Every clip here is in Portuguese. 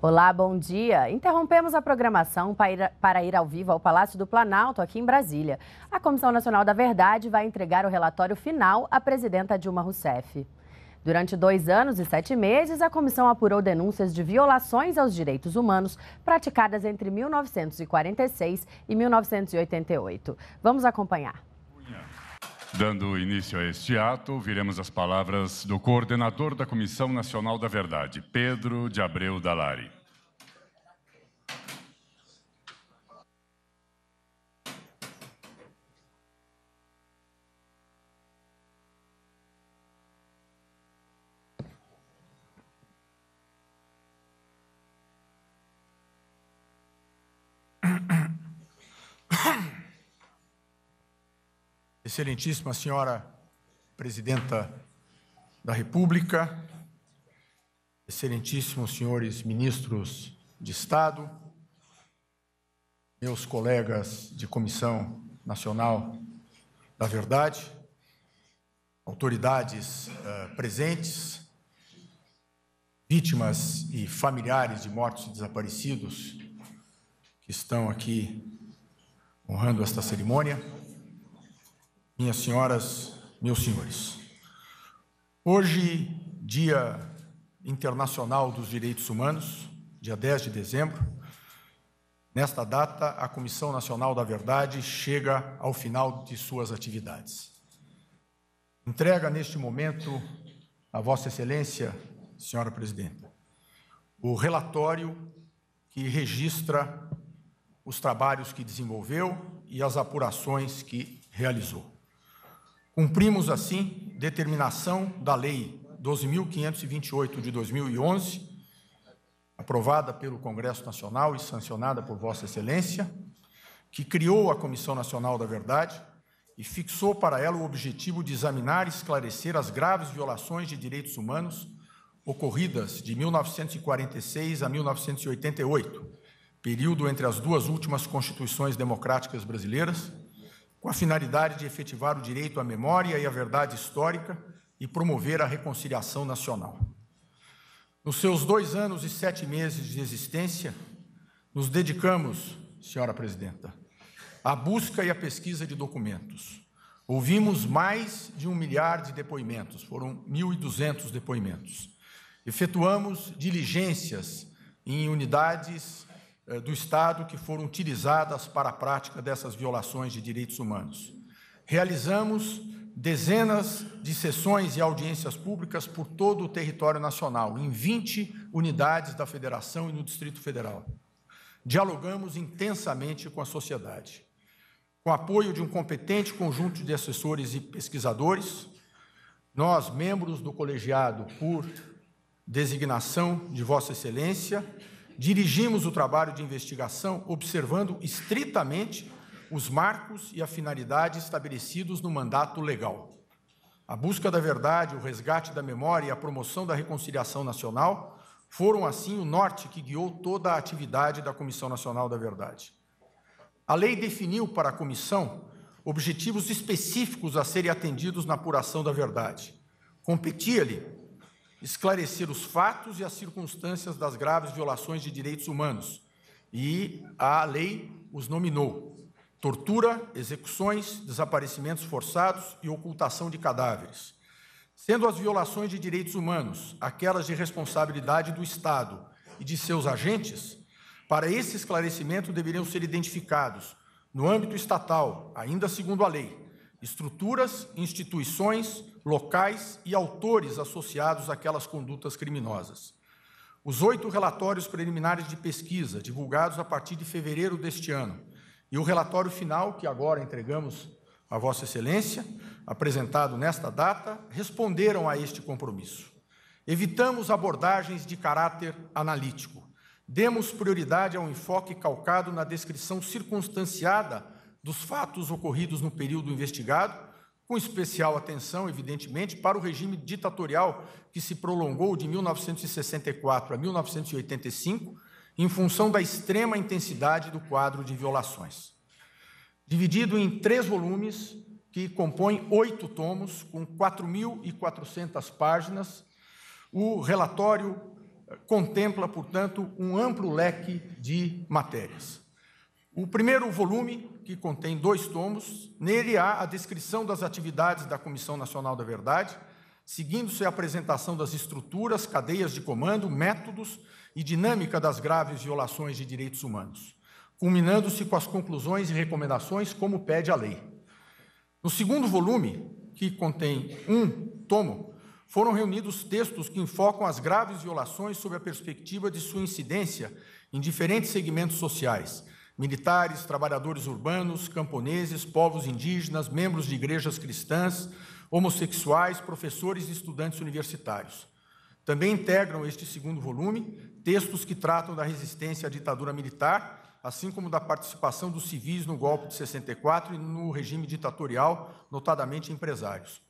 Olá, bom dia. Interrompemos a programação para ir, para ir, ao vivo ao Palácio do Planalto, aqui em Brasília. A Comissão Nacional da Verdade vai entregar o relatório final à presidenta Dilma Rousseff. Durante dois anos e sete meses, a comissão apurou denúncias de violações aos direitos humanos praticadas entre 1946 e 1988. Vamos acompanhar. Dando início a este ato, ouviremos as palavras do coordenador da Comissão Nacional da Verdade, Pedro de Abreu Dalari. Excelentíssima Senhora Presidenta da República, Excelentíssimos senhores ministros de Estado, meus colegas de Comissão Nacional da Verdade, autoridades uh, presentes, vítimas e familiares de mortos e desaparecidos que estão aqui honrando esta cerimônia minhas senhoras, meus senhores. Hoje, Dia Internacional dos Direitos Humanos, dia 10 de dezembro, nesta data, a Comissão Nacional da Verdade chega ao final de suas atividades. Entrega neste momento a Vossa Excelência, senhora presidenta, o relatório que registra os trabalhos que desenvolveu e as apurações que realizou. Cumprimos, assim, determinação da Lei 12.528 de 2011, aprovada pelo Congresso Nacional e sancionada por Vossa Excelência, que criou a Comissão Nacional da Verdade e fixou para ela o objetivo de examinar e esclarecer as graves violações de direitos humanos ocorridas de 1946 a 1988, período entre as duas últimas constituições democráticas brasileiras com a finalidade de efetivar o direito à memória e à verdade histórica e promover a reconciliação nacional. Nos seus dois anos e sete meses de existência, nos dedicamos, senhora presidenta, à busca e à pesquisa de documentos. Ouvimos mais de um milhar de depoimentos, foram 1.200 depoimentos. Efetuamos diligências em unidades eh, do Estado que foram utilizadas para a prática dessas violações de direitos humanos. Realizamos dezenas de sessões e audiências públicas por todo o território nacional, em 20 unidades da Federação e no Distrito Federal. Dialogamos intensamente com a sociedade. Com apoio de um competente conjunto de assessores e pesquisadores, nós, membros do colegiado por designação de Vossa Excelência, dirigimos o trabalho de investigação observando estritamente os marcos e a finalidade estabelecidos no mandato legal. A busca da verdade, o resgate da memória e a promoção da reconciliação nacional foram, assim, o norte que guiou toda a atividade da Comissão Nacional da Verdade. A lei definiu para a comissão objetivos específicos a serem atendidos na apuração da verdade. Competia-lhe esclarecer os fatos e as circunstâncias das graves violações de direitos humanos. E a lei os nominou: tortura, execuções, desaparecimentos forçados e ocultação de cadáveres. Sendo as violações de direitos humanos aquelas de responsabilidade do Estado e de seus agentes, para esse esclarecimento deveriam ser identificados, no âmbito estatal, ainda segundo a lei, estruturas, instituições, locais e autores associados àquelas condutas criminosas. Os oito relatórios preliminares de pesquisa, divulgados a partir de fevereiro deste ano, e o relatório final, que agora entregamos a Vossa Excelência, apresentado nesta data, responderam a este compromisso. Evitamos abordagens de caráter analítico. Demos prioridade ao enfoque calcado na descrição circunstanciada dos fatos ocorridos no período investigado com especial atenção, evidentemente, para o regime ditatorial que se prolongou de 1964 a 1985, em função da extrema intensidade do quadro de violações. Dividido em três volumes, que compõem oito tomos, com 4.400 páginas, o relatório contempla, portanto, um amplo leque de matérias. O primeiro volume, que contém dois tomos, nele há a descrição das atividades da Comissão Nacional da Verdade, seguindo-se a apresentação das estruturas, cadeias de comando, métodos e dinâmica das graves violações de direitos humanos, culminando-se com as conclusões e recomendações, como pede a lei. No segundo volume, que contém um tomo, foram reunidos textos que enfocam as graves violações sob a perspectiva de sua incidência em diferentes segmentos sociais militares, trabalhadores urbanos, camponeses, povos indígenas, membros de igrejas cristãs, homossexuais, professores e estudantes universitários. Também integram este segundo volume textos que tratam da resistência à ditadura militar, assim como da participação dos civis no golpe de 64 e no regime ditatorial, notadamente empresários.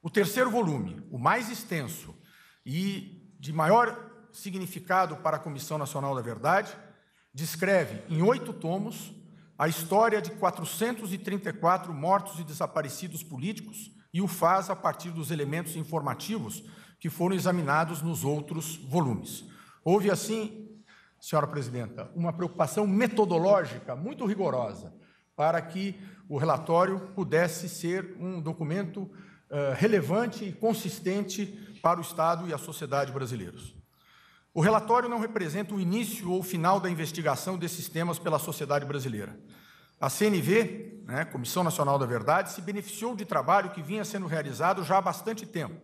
O terceiro volume, o mais extenso e de maior significado para a Comissão Nacional da Verdade, descreve em oito tomos a história de 434 mortos e desaparecidos políticos e o faz a partir dos elementos informativos que foram examinados nos outros volumes. Houve, assim, senhora presidenta, uma preocupação metodológica muito rigorosa para que o relatório pudesse ser um documento uh, relevante e consistente para o Estado e a sociedade brasileiros. O relatório não representa o início ou o final da investigação desses temas pela sociedade brasileira. A CNV, né, Comissão Nacional da Verdade, se beneficiou de trabalho que vinha sendo realizado já há bastante tempo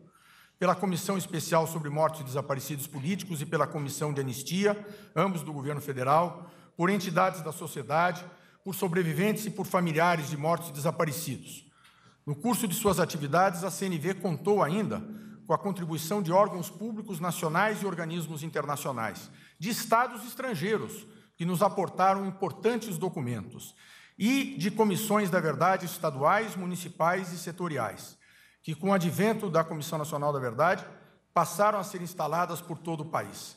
pela Comissão Especial sobre Mortes e Desaparecidos Políticos e pela Comissão de Anistia, ambos do governo federal, por entidades da sociedade, por sobreviventes e por familiares de mortos e desaparecidos. No curso de suas atividades, a CNV contou ainda com a contribuição de órgãos públicos nacionais e organismos internacionais, de estados estrangeiros, que nos aportaram importantes documentos, e de comissões da verdade estaduais, municipais e setoriais, que, com o advento da Comissão Nacional da Verdade, passaram a ser instaladas por todo o país.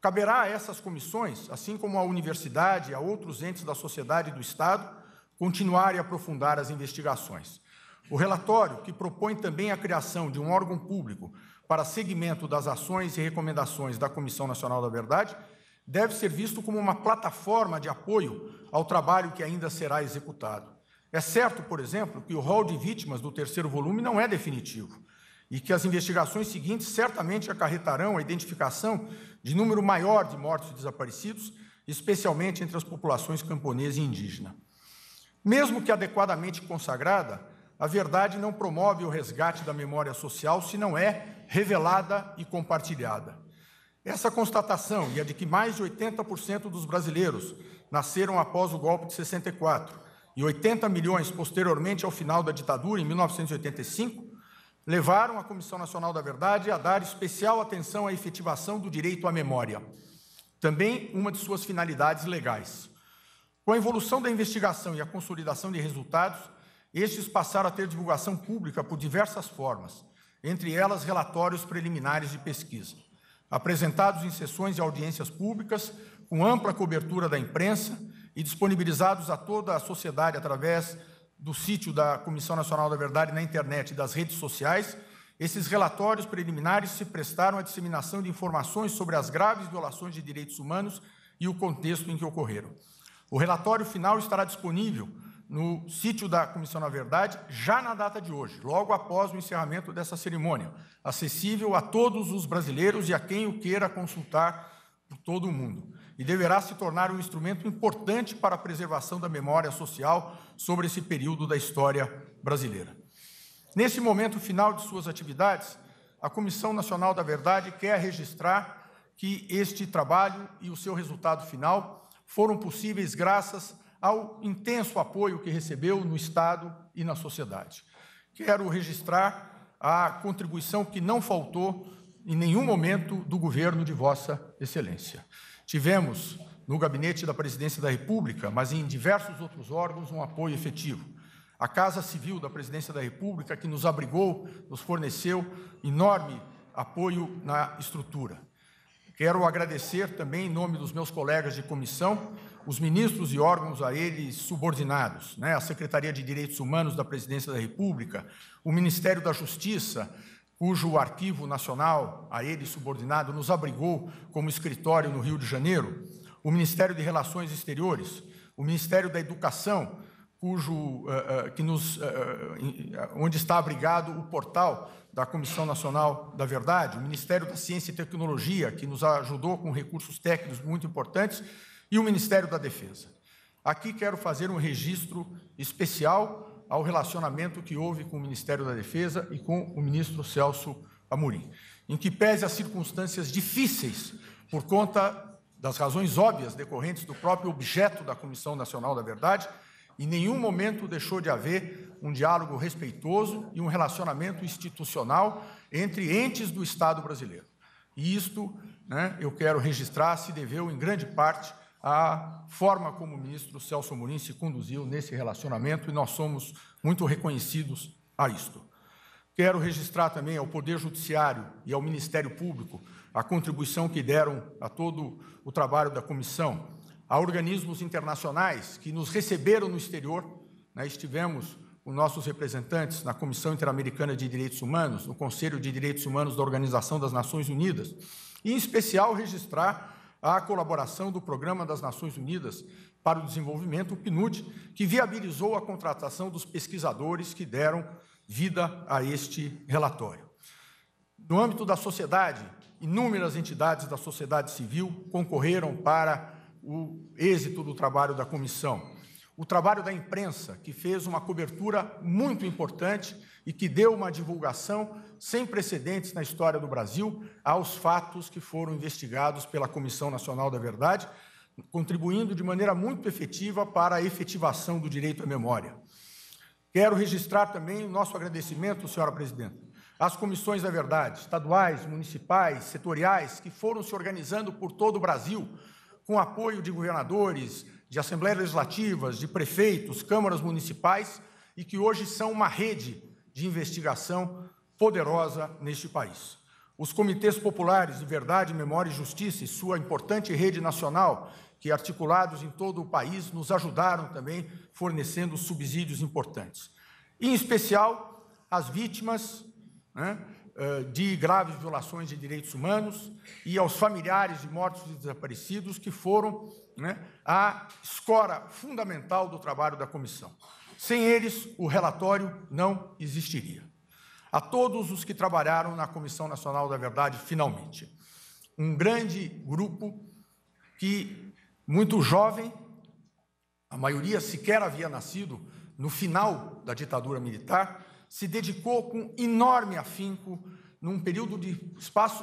Caberá a essas comissões, assim como à universidade e a outros entes da sociedade e do Estado, continuar e aprofundar as investigações. O relatório, que propõe também a criação de um órgão público para segmento das ações e recomendações da Comissão Nacional da Verdade, deve ser visto como uma plataforma de apoio ao trabalho que ainda será executado. É certo, por exemplo, que o rol de vítimas do terceiro volume não é definitivo e que as investigações seguintes certamente acarretarão a identificação de número maior de mortos e desaparecidos, especialmente entre as populações camponesa e indígena. Mesmo que adequadamente consagrada, a verdade não promove o resgate da memória social se não é revelada e compartilhada. Essa constatação e a de que mais de 80% dos brasileiros nasceram após o golpe de 64 e 80 milhões posteriormente ao final da ditadura, em 1985, levaram a Comissão Nacional da Verdade a dar especial atenção à efetivação do direito à memória, também uma de suas finalidades legais. Com a evolução da investigação e a consolidação de resultados, estes passaram a ter divulgação pública por diversas formas, entre elas relatórios preliminares de pesquisa, apresentados em sessões e audiências públicas, com ampla cobertura da imprensa e disponibilizados a toda a sociedade através do sítio da Comissão Nacional da Verdade na internet e das redes sociais, esses relatórios preliminares se prestaram à disseminação de informações sobre as graves violações de direitos humanos e o contexto em que ocorreram. O relatório final estará disponível no sítio da Comissão da Verdade, já na data de hoje, logo após o encerramento dessa cerimônia, acessível a todos os brasileiros e a quem o queira consultar por todo o mundo. E deverá se tornar um instrumento importante para a preservação da memória social sobre esse período da história brasileira. Nesse momento final de suas atividades, a Comissão Nacional da Verdade quer registrar que este trabalho e o seu resultado final foram possíveis graças ao intenso apoio que recebeu no Estado e na sociedade. Quero registrar a contribuição que não faltou em nenhum momento do governo de Vossa Excelência. Tivemos no gabinete da Presidência da República, mas em diversos outros órgãos, um apoio efetivo. A Casa Civil da Presidência da República, que nos abrigou, nos forneceu enorme apoio na estrutura. Quero agradecer também, em nome dos meus colegas de comissão, os ministros e órgãos a eles subordinados, né? a Secretaria de Direitos Humanos da Presidência da República, o Ministério da Justiça, cujo Arquivo Nacional a ele subordinado nos abrigou como escritório no Rio de Janeiro, o Ministério de Relações Exteriores, o Ministério da Educação, cujo, uh, uh, que nos, uh, onde está abrigado o portal da Comissão Nacional da Verdade, o Ministério da Ciência e Tecnologia, que nos ajudou com recursos técnicos muito importantes, e o Ministério da Defesa. Aqui quero fazer um registro especial ao relacionamento que houve com o Ministério da Defesa e com o ministro Celso Amorim, em que pese as circunstâncias difíceis por conta das razões óbvias decorrentes do próprio objeto da Comissão Nacional da Verdade, em nenhum momento deixou de haver um diálogo respeitoso e um relacionamento institucional entre entes do Estado brasileiro. E isto né, eu quero registrar se deveu, em grande parte, à forma como o ministro Celso Amorim se conduziu nesse relacionamento e nós somos muito reconhecidos a isto. Quero registrar também ao Poder Judiciário e ao Ministério Público a contribuição que deram a todo o trabalho da comissão, a organismos internacionais que nos receberam no exterior. Né, estivemos os nossos representantes na Comissão Interamericana de Direitos Humanos, no Conselho de Direitos Humanos da Organização das Nações Unidas, e, em especial, registrar a colaboração do Programa das Nações Unidas para o Desenvolvimento, o PNUD, que viabilizou a contratação dos pesquisadores que deram vida a este relatório. No âmbito da sociedade, inúmeras entidades da sociedade civil concorreram para o êxito do trabalho da comissão o trabalho da imprensa, que fez uma cobertura muito importante e que deu uma divulgação sem precedentes na história do Brasil aos fatos que foram investigados pela Comissão Nacional da Verdade, contribuindo de maneira muito efetiva para a efetivação do direito à memória. Quero registrar também o nosso agradecimento, senhora presidenta, às comissões da verdade, estaduais, municipais, setoriais, que foram se organizando por todo o Brasil, com apoio de governadores, de assembleias legislativas, de prefeitos, câmaras municipais e que hoje são uma rede de investigação poderosa neste país. Os comitês populares de verdade, memória e justiça e sua importante rede nacional, que é articulados em todo o país nos ajudaram também fornecendo subsídios importantes. Em especial, as vítimas né, eh, de graves violações de direitos humanos e aos familiares de mortos e desaparecidos, que foram né, a escora fundamental do trabalho da comissão. Sem eles, o relatório não existiria. A todos os que trabalharam na Comissão Nacional da Verdade, finalmente. Um grande grupo que, muito jovem, a maioria sequer havia nascido no final da ditadura militar, se dedicou com enorme afinco, num período de espaço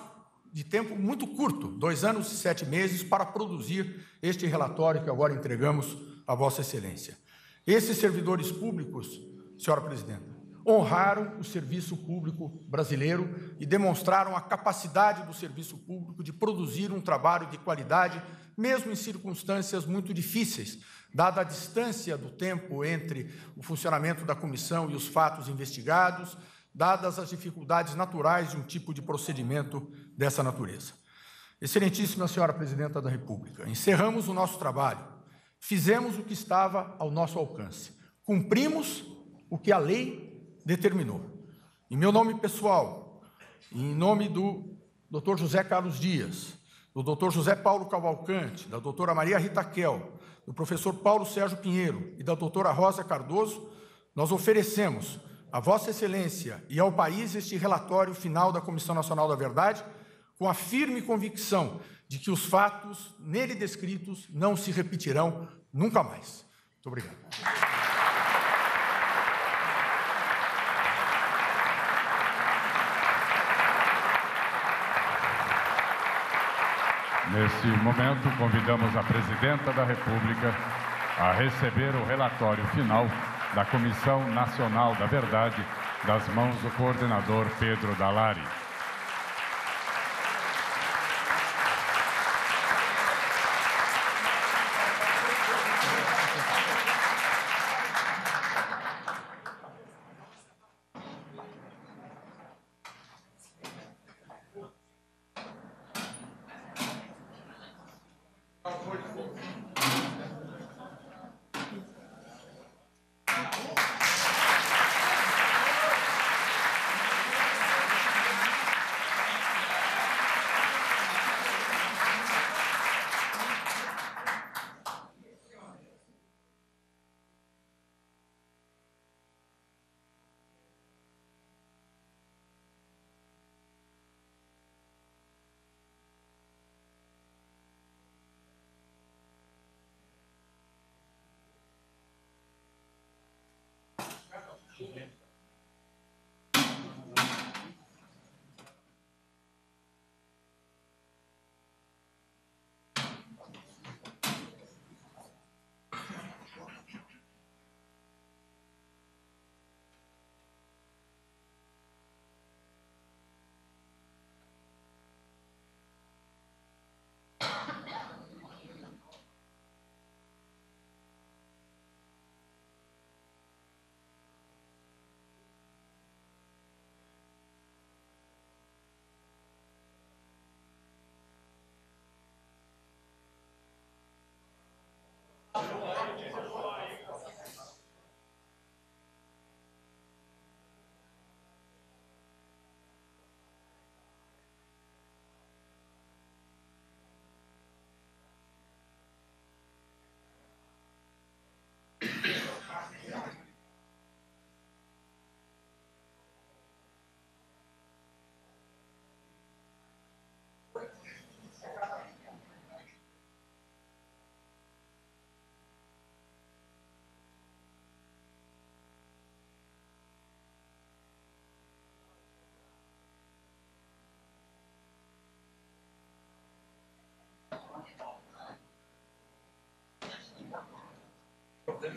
de tempo muito curto, dois anos e sete meses, para produzir este relatório que agora entregamos à Vossa Excelência. Esses servidores públicos, senhora presidenta, honraram o serviço público brasileiro e demonstraram a capacidade do serviço público de produzir um trabalho de qualidade mesmo em circunstâncias muito difíceis, dada a distância do tempo entre o funcionamento da comissão e os fatos investigados, dadas as dificuldades naturais de um tipo de procedimento dessa natureza. Excelentíssima Senhora Presidenta da República, encerramos o nosso trabalho, fizemos o que estava ao nosso alcance, cumprimos o que a lei determinou. Em meu nome pessoal, em nome do Dr. José Carlos Dias, do Dr. José Paulo Cavalcante, da doutora Maria Rita Kel, do professor Paulo Sérgio Pinheiro e da doutora Rosa Cardoso, nós oferecemos a Vossa Excelência e ao país este relatório final da Comissão Nacional da Verdade, com a firme convicção de que os fatos nele descritos não se repetirão nunca mais. Muito obrigado. Nesse momento, convidamos a Presidenta da República a receber o relatório final da Comissão Nacional da Verdade das mãos do coordenador Pedro Dalari.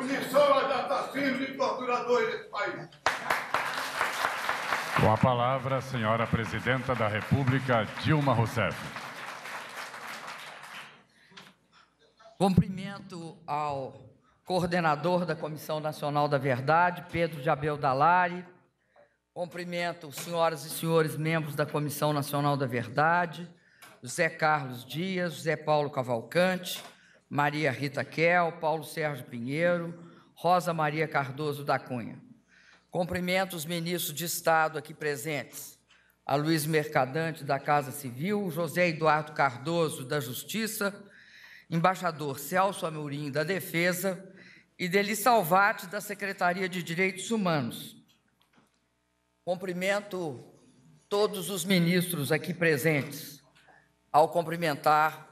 punição de assassinos e torturadores desse país. Com a palavra, a senhora Presidenta da República, Dilma Rousseff. Cumprimento ao coordenador da Comissão Nacional da Verdade, Pedro de Abel Dalari. Cumprimento senhoras e senhores membros da Comissão Nacional da Verdade, José Carlos Dias, José Paulo Cavalcante, Maria Rita Kel, Paulo Sérgio Pinheiro, Rosa Maria Cardoso da Cunha. Cumprimento os ministros de Estado aqui presentes, a Luiz Mercadante da Casa Civil, José Eduardo Cardoso da Justiça, embaixador Celso Amorim da Defesa e Deli Salvati da Secretaria de Direitos Humanos. Cumprimento todos os ministros aqui presentes ao cumprimentar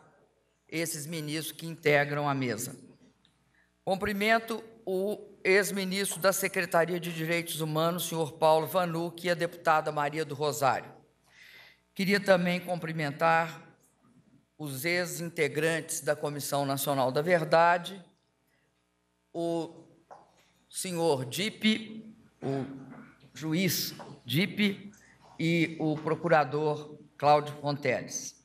esses ministros que integram a mesa. Cumprimento o ex-ministro da Secretaria de Direitos Humanos, senhor Paulo Vanuc, e a deputada Maria do Rosário. Queria também cumprimentar os ex-integrantes da Comissão Nacional da Verdade, o senhor Dipe, o juiz Dipe e o procurador Cláudio Fonteles.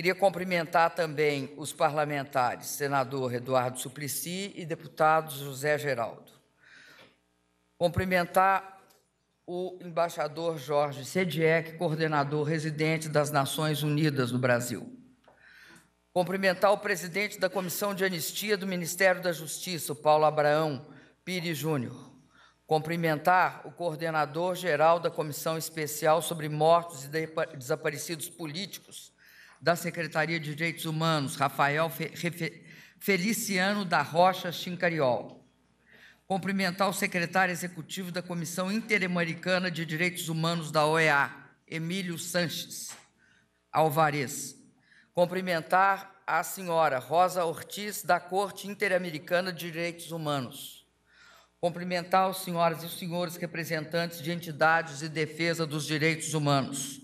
Queria cumprimentar também os parlamentares, senador Eduardo Suplicy e deputado José Geraldo. Cumprimentar o embaixador Jorge Sediek, coordenador residente das Nações Unidas no Brasil. Cumprimentar o presidente da Comissão de Anistia do Ministério da Justiça, Paulo Abraão Pires Júnior. Cumprimentar o coordenador-geral da Comissão Especial sobre Mortos e Desaparecidos Políticos, da Secretaria de Direitos Humanos, Rafael Feliciano da Rocha Chincariol. Cumprimentar o secretário executivo da Comissão Interamericana de Direitos Humanos da OEA, Emílio Sanches Alvarez. Cumprimentar a senhora Rosa Ortiz, da Corte Interamericana de Direitos Humanos. Cumprimentar os senhoras e os senhores representantes de entidades de defesa dos direitos humanos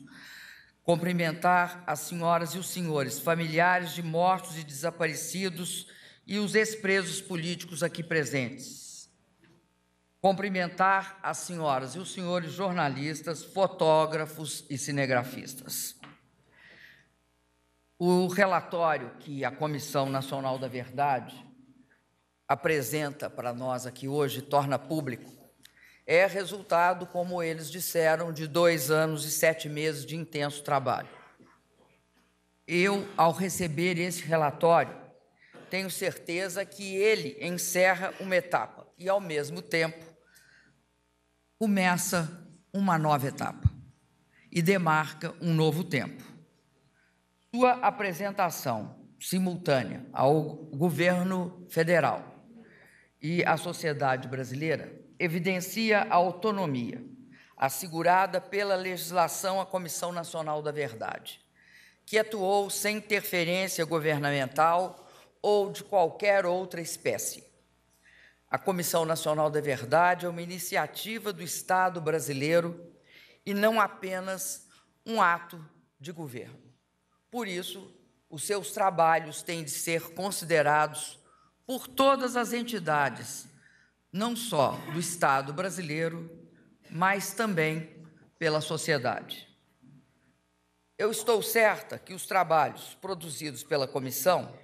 cumprimentar as senhoras e os senhores, familiares de mortos e desaparecidos e os ex-presos políticos aqui presentes. Cumprimentar as senhoras e os senhores jornalistas, fotógrafos e cinegrafistas. O relatório que a Comissão Nacional da Verdade apresenta para nós aqui hoje torna público é resultado, como eles disseram, de dois anos e sete meses de intenso trabalho. Eu, ao receber esse relatório, tenho certeza que ele encerra uma etapa e, ao mesmo tempo, começa uma nova etapa e demarca um novo tempo. Sua apresentação simultânea ao governo federal e à sociedade brasileira evidencia a autonomia assegurada pela legislação à Comissão Nacional da Verdade, que atuou sem interferência governamental ou de qualquer outra espécie. A Comissão Nacional da Verdade é uma iniciativa do Estado brasileiro e não apenas um ato de governo. Por isso, os seus trabalhos têm de ser considerados por todas as entidades não só do Estado brasileiro, mas também pela sociedade. Eu estou certa que os trabalhos produzidos pela comissão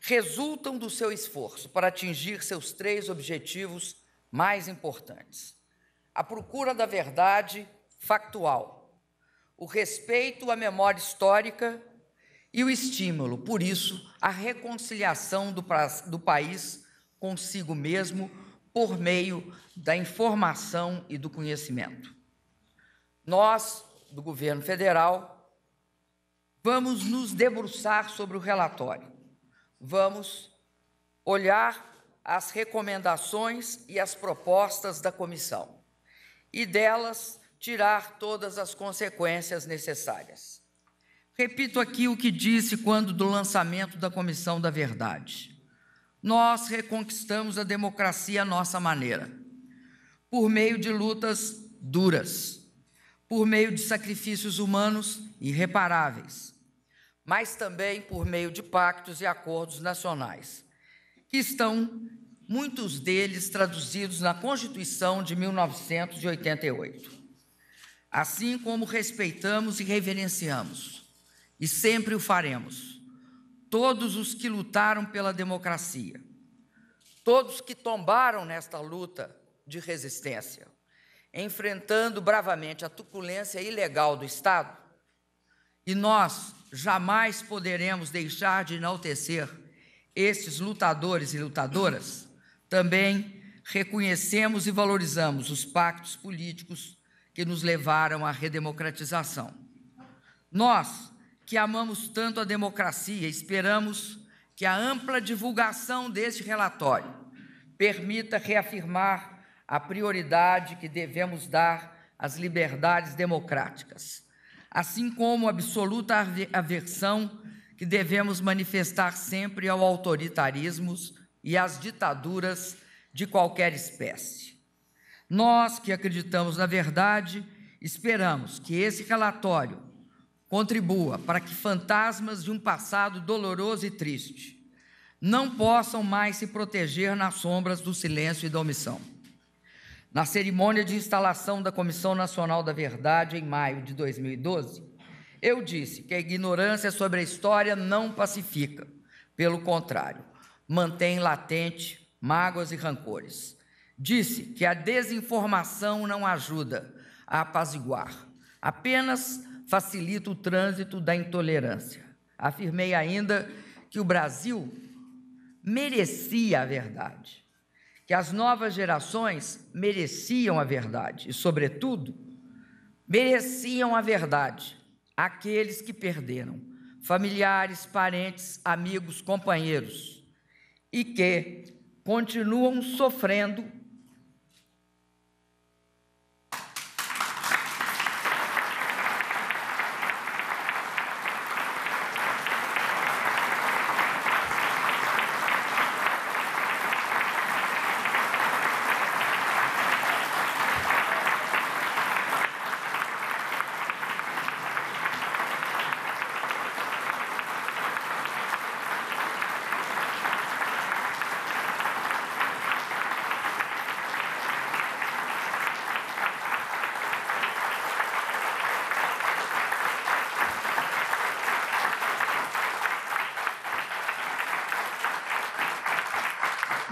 resultam do seu esforço para atingir seus três objetivos mais importantes: a procura da verdade factual, o respeito à memória histórica e o estímulo, por isso, à reconciliação do, do país consigo mesmo por meio da informação e do conhecimento. Nós, do governo federal, vamos nos debruçar sobre o relatório, vamos olhar as recomendações e as propostas da comissão e delas tirar todas as consequências necessárias. Repito aqui o que disse quando do lançamento da Comissão da Verdade nós reconquistamos a democracia à nossa maneira, por meio de lutas duras, por meio de sacrifícios humanos irreparáveis, mas também por meio de pactos e acordos nacionais, que estão muitos deles traduzidos na Constituição de 1988. Assim como respeitamos e reverenciamos, e sempre o faremos todos os que lutaram pela democracia, todos que tombaram nesta luta de resistência, enfrentando bravamente a truculência ilegal do Estado, e nós jamais poderemos deixar de enaltecer esses lutadores e lutadoras, também reconhecemos e valorizamos os pactos políticos que nos levaram à redemocratização. Nós, que amamos tanto a democracia, esperamos que a ampla divulgação deste relatório permita reafirmar a prioridade que devemos dar às liberdades democráticas, assim como a absoluta aversão que devemos manifestar sempre ao autoritarismo e às ditaduras de qualquer espécie. Nós que acreditamos na verdade, esperamos que esse relatório contribua para que fantasmas de um passado doloroso e triste não possam mais se proteger nas sombras do silêncio e da omissão. Na cerimônia de instalação da Comissão Nacional da Verdade, em maio de 2012, eu disse que a ignorância sobre a história não pacifica, pelo contrário, mantém latente mágoas e rancores. Disse que a desinformação não ajuda a apaziguar, apenas facilita o trânsito da intolerância. Afirmei ainda que o Brasil merecia a verdade, que as novas gerações mereciam a verdade e, sobretudo, mereciam a verdade aqueles que perderam familiares, parentes, amigos, companheiros e que continuam sofrendo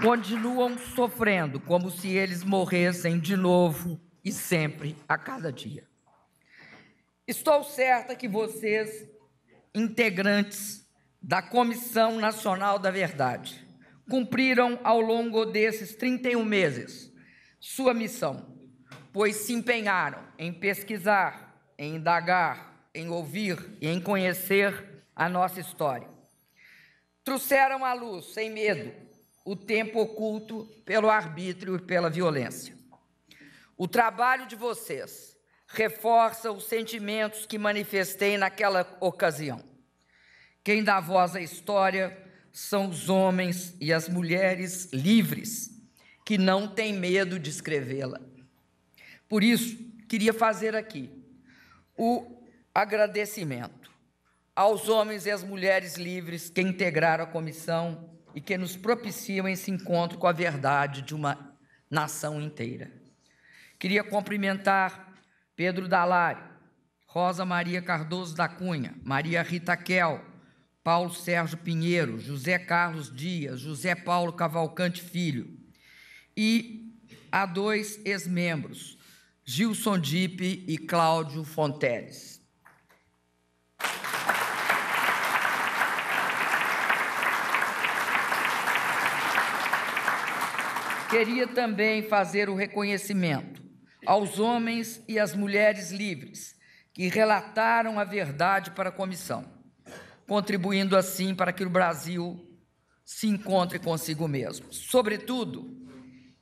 continuam sofrendo como se eles morressem de novo e sempre a cada dia. Estou certa que vocês, integrantes da Comissão Nacional da Verdade, cumpriram ao longo desses 31 meses sua missão, pois se empenharam em pesquisar, em indagar, em ouvir e em conhecer a nossa história. Trouxeram à luz, sem medo, o tempo oculto pelo arbítrio e pela violência. O trabalho de vocês reforça os sentimentos que manifestei naquela ocasião. Quem dá voz à história são os homens e as mulheres livres, que não têm medo de escrevê-la. Por isso, queria fazer aqui o agradecimento aos homens e às mulheres livres que integraram a comissão e que nos propiciam esse encontro com a verdade de uma nação inteira. Queria cumprimentar Pedro Dalari, Rosa Maria Cardoso da Cunha, Maria Rita Kel, Paulo Sérgio Pinheiro, José Carlos Dias, José Paulo Cavalcante Filho e a dois ex-membros, Gilson Dipe e Cláudio Fonteles. Queria também fazer o reconhecimento aos homens e às mulheres livres que relataram a verdade para a comissão, contribuindo assim para que o Brasil se encontre consigo mesmo. Sobretudo,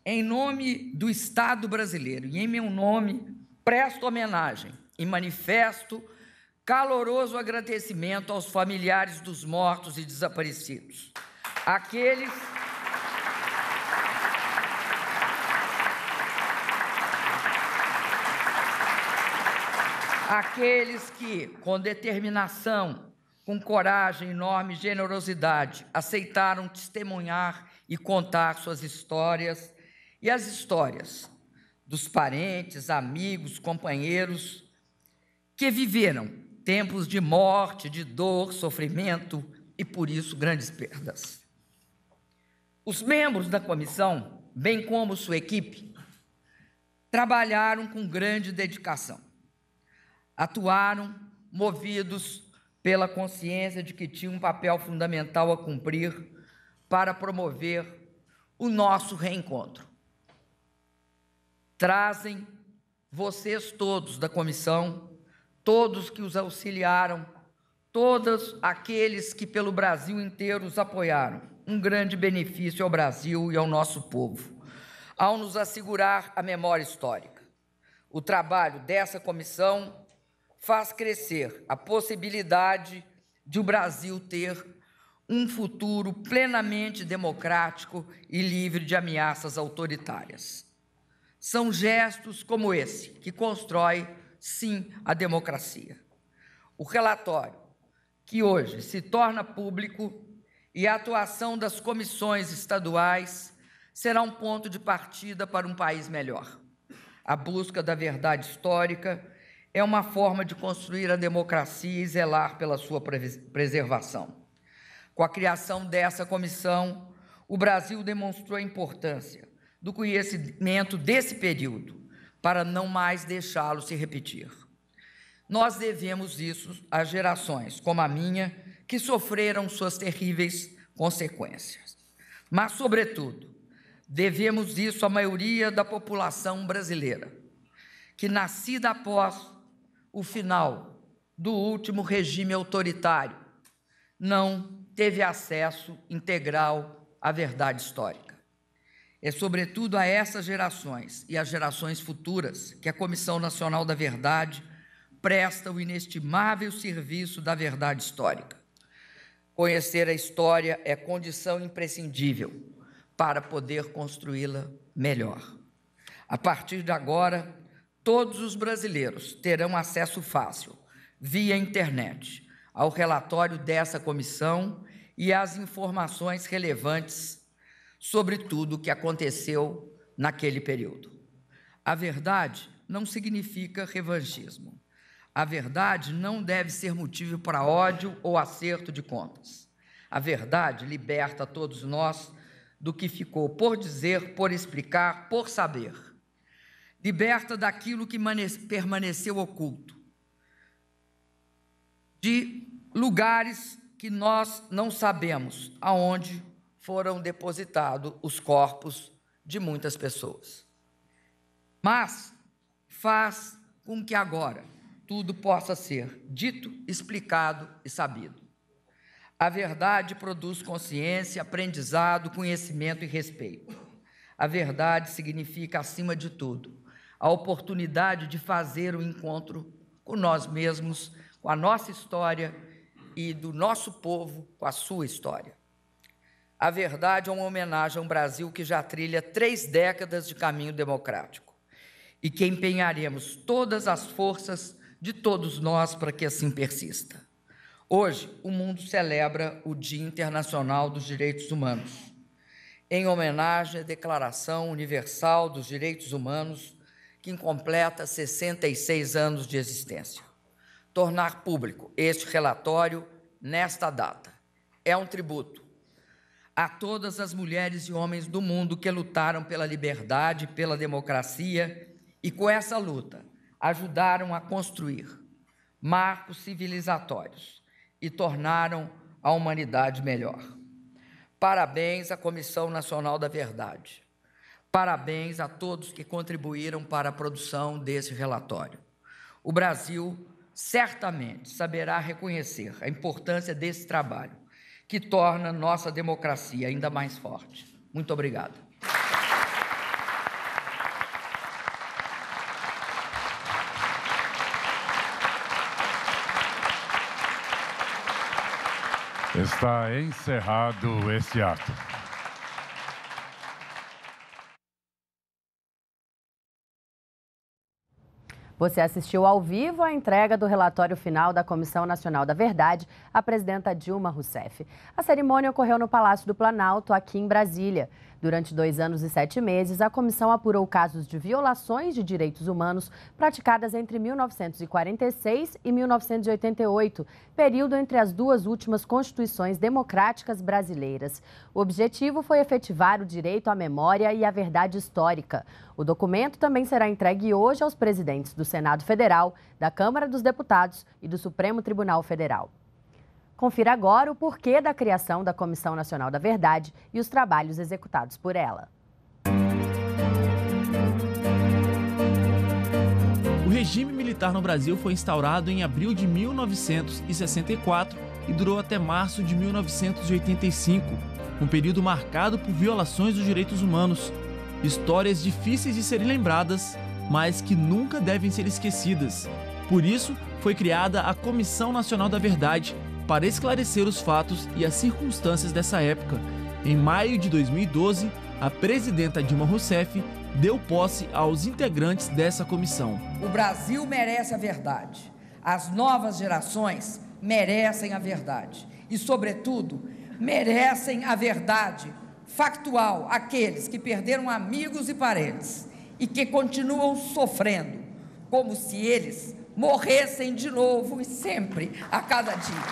em nome do Estado brasileiro e em meu nome, presto homenagem e manifesto caloroso agradecimento aos familiares dos mortos e desaparecidos, aqueles Aqueles que, com determinação, com coragem, enorme generosidade, aceitaram testemunhar e contar suas histórias e as histórias dos parentes, amigos, companheiros que viveram tempos de morte, de dor, sofrimento e por isso grandes perdas. Os membros da comissão, bem como sua equipe, trabalharam com grande dedicação atuaram movidos pela consciência de que tinham um papel fundamental a cumprir para promover o nosso reencontro. Trazem vocês todos da comissão, todos que os auxiliaram, todos aqueles que pelo Brasil inteiro os apoiaram, um grande benefício ao Brasil e ao nosso povo, ao nos assegurar a memória histórica. O trabalho dessa comissão faz crescer a possibilidade de o Brasil ter um futuro plenamente democrático e livre de ameaças autoritárias. São gestos como esse que constrói, sim, a democracia. O relatório, que hoje se torna público, e a atuação das comissões estaduais será um ponto de partida para um país melhor. A busca da verdade histórica é uma forma de construir a democracia e zelar pela sua preservação. Com a criação dessa comissão, o Brasil demonstrou a importância do conhecimento desse período para não mais deixá-lo se repetir. Nós devemos isso às gerações, como a minha, que sofreram suas terríveis consequências. Mas, sobretudo, devemos isso à maioria da população brasileira, que, nascida após o final do último regime autoritário, não teve acesso integral à verdade histórica. É sobretudo a essas gerações e às gerações futuras que a Comissão Nacional da Verdade presta o inestimável serviço da verdade histórica. Conhecer a história é condição imprescindível para poder construí-la melhor. A partir de agora, todos os brasileiros terão acesso fácil, via internet, ao relatório dessa comissão e às informações relevantes sobre tudo o que aconteceu naquele período. A verdade não significa revanchismo. A verdade não deve ser motivo para ódio ou acerto de contas. A verdade liberta todos nós do que ficou por dizer, por explicar, por saber liberta daquilo que permaneceu oculto, de lugares que nós não sabemos aonde foram depositados os corpos de muitas pessoas. Mas faz com que agora tudo possa ser dito, explicado e sabido. A verdade produz consciência, aprendizado, conhecimento e respeito. A verdade significa, acima de tudo, a oportunidade de fazer o um encontro com nós mesmos, com a nossa história e do nosso povo com a sua história. A verdade é uma homenagem a um Brasil que já trilha três décadas de caminho democrático e que empenharemos todas as forças de todos nós para que assim persista. Hoje, o mundo celebra o Dia Internacional dos Direitos Humanos, em homenagem à Declaração Universal dos Direitos Humanos que completa 66 anos de existência. Tornar público este relatório nesta data é um tributo a todas as mulheres e homens do mundo que lutaram pela liberdade, pela democracia e com essa luta ajudaram a construir marcos civilizatórios e tornaram a humanidade melhor. Parabéns à Comissão Nacional da Verdade. Parabéns a todos que contribuíram para a produção desse relatório. O Brasil certamente saberá reconhecer a importância desse trabalho, que torna nossa democracia ainda mais forte. Muito obrigado. Está encerrado este ato. Você assistiu ao vivo à entrega do relatório final da Comissão Nacional da Verdade à presidenta Dilma Rousseff. A cerimônia ocorreu no Palácio do Planalto, aqui em Brasília. Durante dois anos e sete meses, a comissão apurou casos de violações de direitos humanos praticadas entre 1946 e 1988, período entre as duas últimas constituições democráticas brasileiras. O objetivo foi efetivar o direito à memória e à verdade histórica. O documento também será entregue hoje aos presidentes do Senado Federal, da Câmara dos Deputados e do Supremo Tribunal Federal. Confira agora o porquê da criação da Comissão Nacional da Verdade e os trabalhos executados por ela. O regime militar no Brasil foi instaurado em abril de 1964 e durou até março de 1985, um período marcado por violações dos direitos humanos, histórias difíceis de serem lembradas, mas que nunca devem ser esquecidas. Por isso, foi criada a Comissão Nacional da Verdade, para esclarecer os fatos e as circunstâncias dessa época. Em maio de 2012, a presidenta Dilma Rousseff deu posse aos integrantes dessa comissão. O Brasil merece a verdade. As novas gerações merecem a verdade. E, sobretudo, merecem a verdade factual aqueles que perderam amigos e parentes e que continuam sofrendo, como se eles morressem de novo e sempre, a cada dia.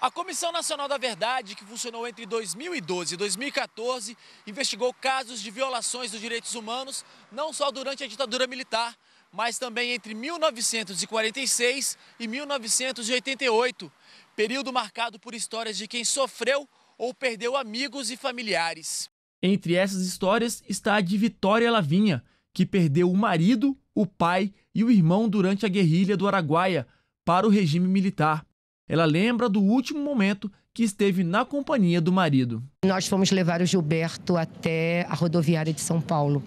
A Comissão Nacional da Verdade, que funcionou entre 2012 e 2014, investigou casos de violações dos direitos humanos, não só durante a ditadura militar, mas também entre 1946 e 1988, período marcado por histórias de quem sofreu ou perdeu amigos e familiares. Entre essas histórias está a de Vitória Lavinha, que perdeu o marido, o pai e o irmão durante a guerrilha do Araguaia para o regime militar. Ela lembra do último momento que esteve na companhia do marido. Nós fomos levar o Gilberto até a rodoviária de São Paulo.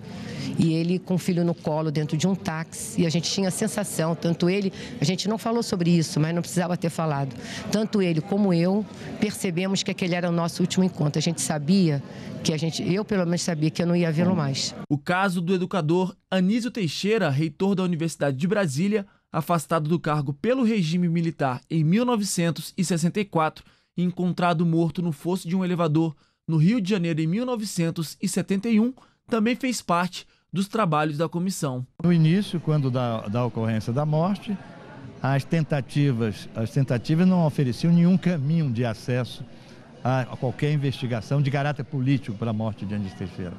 E ele com o filho no colo, dentro de um táxi. E a gente tinha a sensação, tanto ele, a gente não falou sobre isso, mas não precisava ter falado. Tanto ele como eu percebemos que aquele era o nosso último encontro. A gente sabia que a gente, eu pelo menos sabia que eu não ia vê-lo mais. O caso do educador Anísio Teixeira, reitor da Universidade de Brasília, afastado do cargo pelo regime militar em 1964, encontrado morto no fosso de um elevador no Rio de Janeiro em 1971, também fez parte dos trabalhos da comissão. No início, quando da, da ocorrência da morte, as tentativas, as tentativas não ofereciam nenhum caminho de acesso a, a qualquer investigação de caráter político para a morte de Andes Teixeira.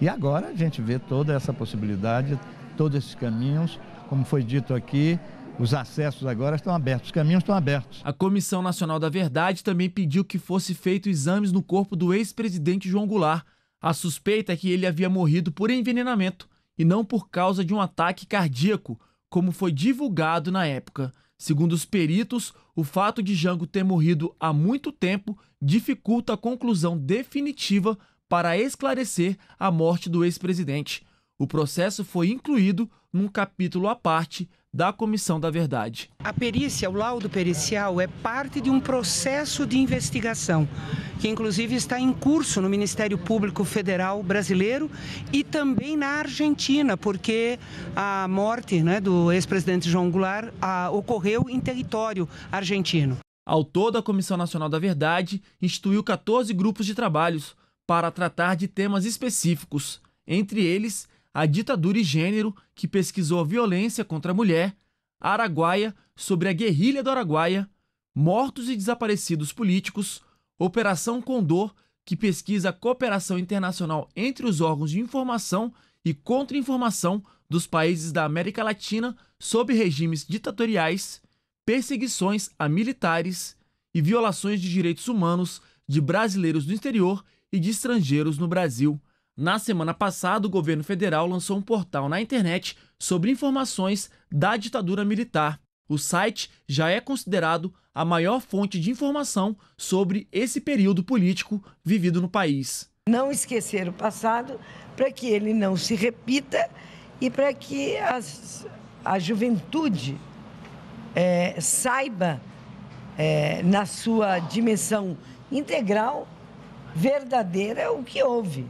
E agora a gente vê toda essa possibilidade, todos esses caminhos, como foi dito aqui, os acessos agora estão abertos, os caminhos estão abertos. A Comissão Nacional da Verdade também pediu que fosse feito exames no corpo do ex-presidente João Goulart. A suspeita é que ele havia morrido por envenenamento e não por causa de um ataque cardíaco, como foi divulgado na época. Segundo os peritos, o fato de Jango ter morrido há muito tempo dificulta a conclusão definitiva para esclarecer a morte do ex-presidente. O processo foi incluído num capítulo à parte da Comissão da Verdade. A perícia, o laudo pericial, é parte de um processo de investigação, que inclusive está em curso no Ministério Público Federal brasileiro e também na Argentina, porque a morte né, do ex-presidente João Goulart a, ocorreu em território argentino. Ao todo, a Comissão Nacional da Verdade instituiu 14 grupos de trabalhos para tratar de temas específicos, entre eles a Ditadura e Gênero, que pesquisou a violência contra a mulher, a Araguaia, sobre a guerrilha do Araguaia, Mortos e Desaparecidos Políticos, Operação Condor, que pesquisa a cooperação internacional entre os órgãos de informação e contra-informação dos países da América Latina sob regimes ditatoriais, perseguições a militares e violações de direitos humanos de brasileiros do exterior e de estrangeiros no Brasil. Na semana passada, o governo federal lançou um portal na internet sobre informações da ditadura militar. O site já é considerado a maior fonte de informação sobre esse período político vivido no país. Não esquecer o passado para que ele não se repita e para que as, a juventude é, saiba, é, na sua dimensão integral, verdadeira, o que houve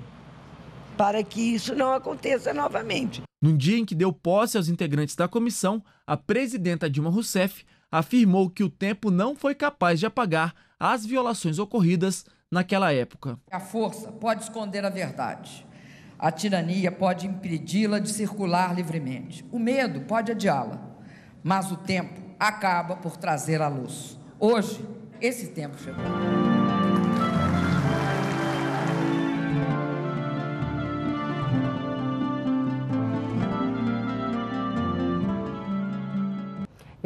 para que isso não aconteça novamente. No dia em que deu posse aos integrantes da comissão, a presidenta Dilma Rousseff afirmou que o tempo não foi capaz de apagar as violações ocorridas naquela época. A força pode esconder a verdade. A tirania pode impedi-la de circular livremente. O medo pode adiá-la. Mas o tempo acaba por trazer à luz. Hoje, esse tempo chegou.